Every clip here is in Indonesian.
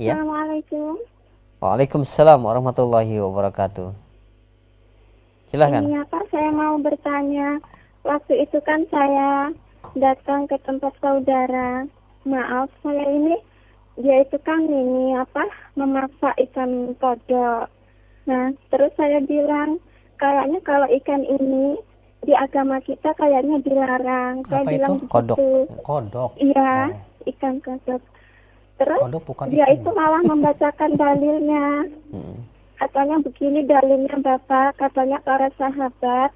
Ya. Assalamualaikum. Waalaikumsalam warahmatullahi wabarakatuh. Silahkan. Iya Pak, saya mau bertanya. Waktu itu kan saya datang ke tempat saudara. Maaf, saya ini dia itu kan ini apa memaksa ikan kodok. Nah, terus saya bilang kayaknya kalau ikan ini di agama kita kayaknya dilarang. Saya apa bilang Kodok. Begitu. Kodok. Iya, oh. ikan kodok. Terus kodok bukan dia itu. itu malah membacakan dalilnya. Katanya begini dalilnya Bapak, katanya para sahabat,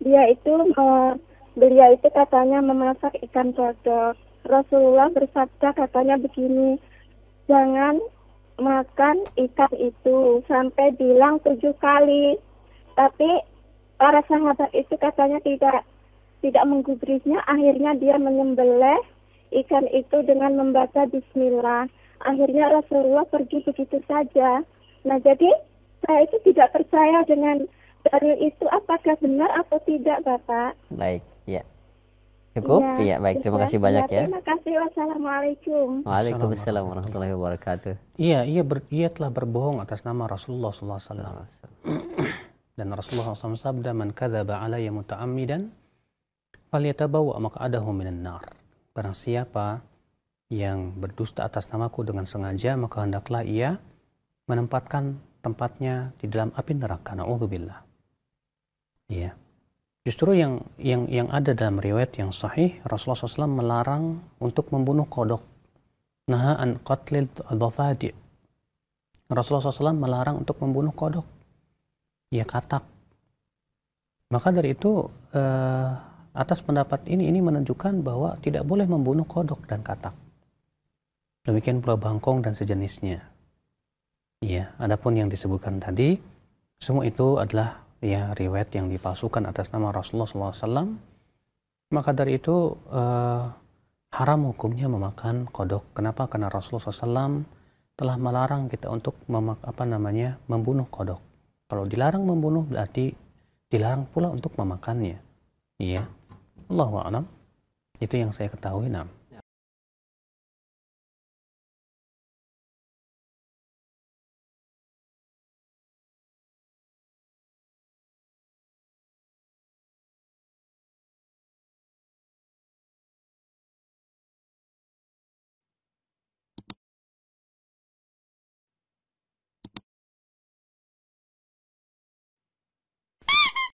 dia itu e, beliau itu katanya memasak ikan kodok. Rasulullah bersabda katanya begini, jangan makan ikan itu sampai bilang tujuh kali. Tapi para sahabat itu katanya tidak tidak menggubrisnya, akhirnya dia menyembelih ikan itu dengan membaca bismillah. Akhirnya Rasulullah pergi begitu saja. Nah, jadi saya itu tidak percaya dengan dalil itu apakah benar atau tidak, Bapak. Baik, ya. Cukup? Iya, ya, baik. Terima ya, kasih banyak ya. ya. Terima kasih. Wassalamualaikum. Waalaikumsalam warahmatullahi wabarakatuh. Iya, ia, ber, ia telah berbohong atas nama Rasulullah SAW. Dan Rasulullah SAW sabda, "Man kadzaba alayya muta'ammidan falyatabawa maq'adahu minan nar." Barang siapa yang berdusta atas namaku dengan sengaja, maka hendaklah ia menempatkan tempatnya di dalam api neraka. Na'udzubillah. Iya. Justru yang yang yang ada dalam riwayat yang sahih, Rasulullah SAW melarang untuk membunuh kodok. Naha an qatlil dhafadi. Rasulullah SAW melarang untuk membunuh kodok. Ya katak. Maka dari itu eh, atas pendapat ini ini menunjukkan bahwa tidak boleh membunuh kodok dan katak. Demikian pula bangkong dan sejenisnya. iya adapun yang disebutkan tadi semua itu adalah ya riwayat yang dipalsukan atas nama Rasulullah SAW. Maka dari itu eh, haram hukumnya memakan kodok. Kenapa? Karena Rasulullah SAW telah melarang kita untuk memak apa namanya membunuh kodok. Kalau dilarang membunuh berarti dilarang pula untuk memakannya. Iya. Allah wa'alam. Itu yang saya ketahui. Nah.